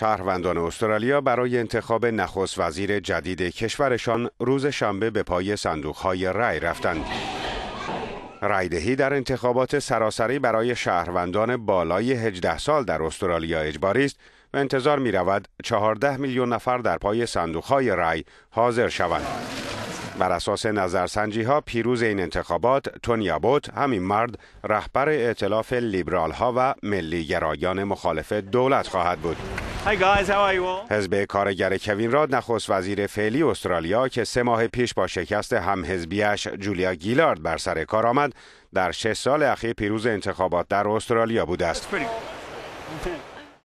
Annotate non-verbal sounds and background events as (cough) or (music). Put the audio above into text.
شهروندان استرالیا برای انتخاب نخست وزیر جدید کشورشان روز شنبه به پای صندوقهای رأی رفتند. رایدهی در انتخابات سراسری برای شهروندان بالای 18 سال در استرالیا اجباری است و انتظار می رود 14 میلیون نفر در پای صندوقهای رأی حاضر شوند. بر اساس نظرسنجی ها پیروز این انتخابات تونیا بوت همین مرد رهبر ائتلاف لیبرال ها و ملی گرایان مخالف دولت خواهد بود. حزب کارگر کوین راد نخست وزیر فعلی استرالیا که سه ماه پیش با شکست همحزبیش جولیا گیلارد بر سر کار آمد در شش سال اخیر پیروز انتخابات در استرالیا بوده است. (laughs)